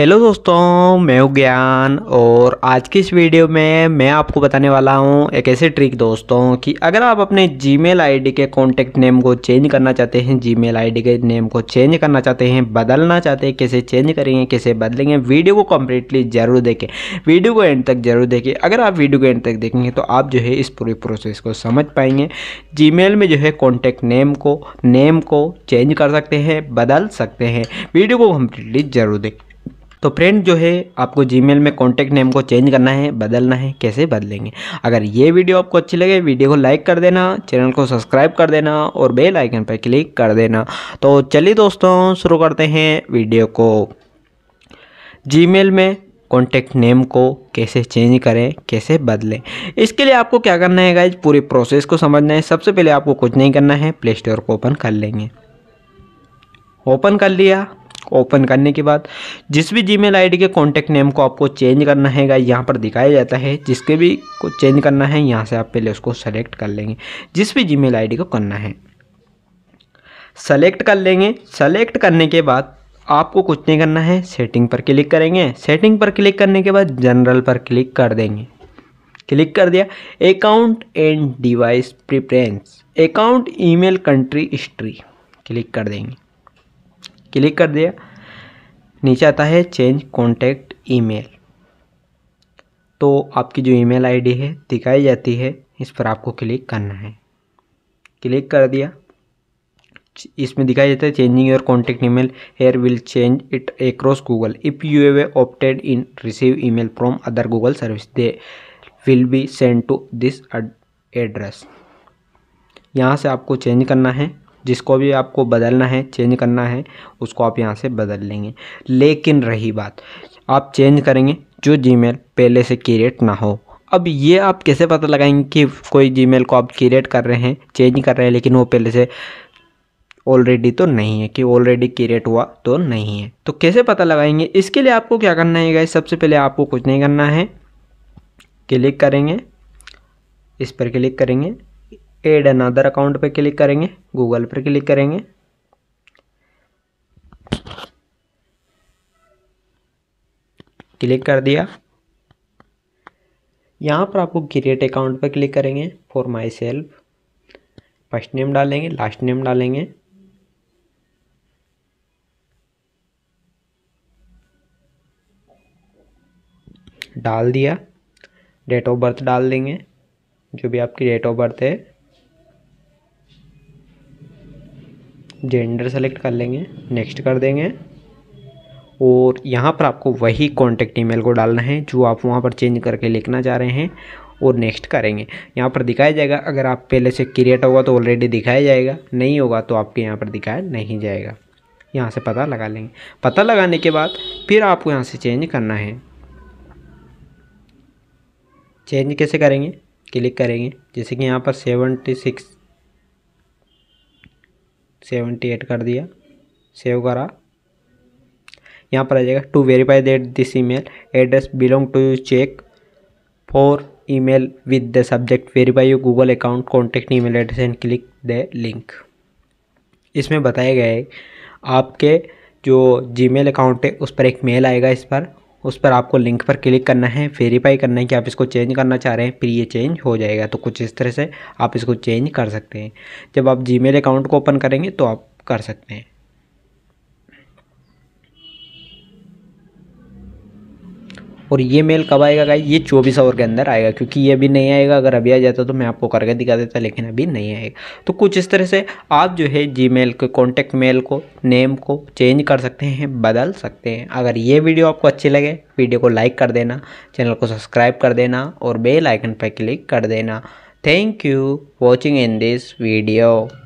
hello दोस्तों मैं हूँ ज्ञान और आज की इस वीडियो में मैं आपको बताने वाला हूँ एक ऐसी ट्रिक दोस्तों कि अगर आप अपने जीमेल आईडी के कॉन्टैक्ट नेम को चेंज करना चाहते हैं जीमेल आईडी के नेम को चेंज करना चाहते हैं बदलना चाहते हैं कैसे चेंज करेंगे कैसे बदलेंगे वीडियो को कम्प्लीटली ज़रूर देखें वीडियो को एंड तक जरूर देखें अगर आप वीडियो को एंड तक देखेंगे तो आप जो है इस पूरे प्रोसेस को समझ पाएंगे जी में जो है कॉन्टैक्ट नेम को नेम को चेंज कर सकते हैं बदल सकते हैं वीडियो को कम्प्लीटली ज़रूर देखें तो फ्रेंड जो है आपको जीमेल में कॉन्टैक्ट नेम को चेंज करना है बदलना है कैसे बदलेंगे अगर ये वीडियो आपको अच्छी लगे वीडियो को लाइक कर देना चैनल को सब्सक्राइब कर देना और बेल आइकन पर क्लिक कर देना तो चलिए दोस्तों शुरू करते हैं वीडियो को जी में कॉन्टैक्ट नेम को कैसे चेंज करें कैसे बदलें इसके लिए आपको क्या करना है गाइज पूरी प्रोसेस को समझना है सबसे पहले आपको कुछ नहीं करना है प्ले स्टोर को ओपन कर लेंगे ओपन कर लिया ओपन करने के बाद जिस भी जी मेल के कॉन्टैक्ट नेम को आपको चेंज करना है यहाँ पर दिखाया जाता है जिसके भी को चेंज करना है यहाँ से आप पहले उसको सेलेक्ट कर लेंगे जिस भी जी मेल को करना है सेलेक्ट कर लेंगे सेलेक्ट करने के बाद आपको कुछ नहीं करना है सेटिंग पर क्लिक करेंगे सेटिंग पर क्लिक करने के बाद जनरल पर क्लिक कर देंगे क्लिक कर दिया account and device preference account email country history click कर देंगे क्लिक कर दिया नीचे आता है चेंज कॉन्टैक्ट ईमेल तो आपकी जो ईमेल आईडी है दिखाई जाती है इस पर आपको क्लिक करना है क्लिक कर दिया इसमें दिखाया जाता है changing your contact email here will change it across Google if you have opted in receive email from other Google service they will be send to this address यहाँ से आपको चेंज करना है जिसको भी आपको बदलना है चेंज करना है उसको आप यहाँ से बदल लेंगे लेकिन रही बात आप चेंज करेंगे जो जीमेल पहले से क्रिएट ना हो अब ये आप कैसे पता लगाएंगे कि कोई जीमेल को आप क्रिएट कर रहे हैं चेंज कर रहे हैं लेकिन वो पहले से ऑलरेडी तो नहीं है कि ऑलरेडी क्रिएट हुआ तो नहीं है तो कैसे पता लगाएंगे इसके लिए आपको क्या करना है गाइस सबसे पहले आपको कुछ नहीं करना है क्लिक करेंगे इस पर क्लिक करेंगे एड एन अदर अकाउंट पे क्लिक करेंगे गूगल पर क्लिक करेंगे क्लिक कर दिया यहाँ पर आपको क्रिएट अकाउंट पर क्लिक करेंगे for myself first name डालेंगे लास्ट नेम डालेंगे डाल दिया डेट ऑफ बर्थ डाल देंगे जो भी आपकी डेट ऑफ बर्थ है जेंडर सेलेक्ट कर लेंगे नेक्स्ट कर देंगे और यहाँ पर आपको वही कॉन्टेक्ट ईमेल को डालना है जो आप वहाँ पर चेंज करके लिखना चाह रहे हैं और नेक्स्ट करेंगे यहाँ पर दिखाया जाएगा अगर आप पहले से क्रिएट होगा तो ऑलरेडी दिखाया जाएगा नहीं होगा तो आपके यहाँ पर दिखाया नहीं जाएगा यहाँ से पता लगा लेंगे पता लगाने के बाद फिर आपको यहाँ से चेंज करना है चेंज कैसे करेंगे क्लिक करेंगे जैसे कि यहाँ पर सेवेंटी सिक्स सेवेंटी एट कर दिया सेव करा यहाँ पर आ जाएगा to verify that this email address belong to you check for email with the subject verify you Google account contact email address and click the link इसमें बताया गया है आपके जो जीमेल अकाउंट है उस पर एक मेल आएगा इस पर उस पर आपको लिंक पर क्लिक करना है वेरीफाई करना है कि आप इसको चेंज करना चाह रहे हैं फिर ये चेंज हो जाएगा तो कुछ इस तरह से आप इसको चेंज कर सकते हैं जब आप जी अकाउंट को ओपन करेंगे तो आप कर सकते हैं और ये मेल कब आएगा गाइज ये चौबीस आवर के अंदर आएगा क्योंकि ये अभी नहीं आएगा अगर अभी आ जाता तो मैं आपको करके दिखा देता लेकिन अभी नहीं आएगा तो कुछ इस तरह से आप जो है जी मेल के कॉन्टैक्ट मेल को नेम को चेंज कर सकते हैं बदल सकते हैं अगर ये वीडियो आपको अच्छी लगे वीडियो को लाइक कर देना चैनल को सब्सक्राइब कर देना और बेल आइकन पर क्लिक कर देना thank you watching in this video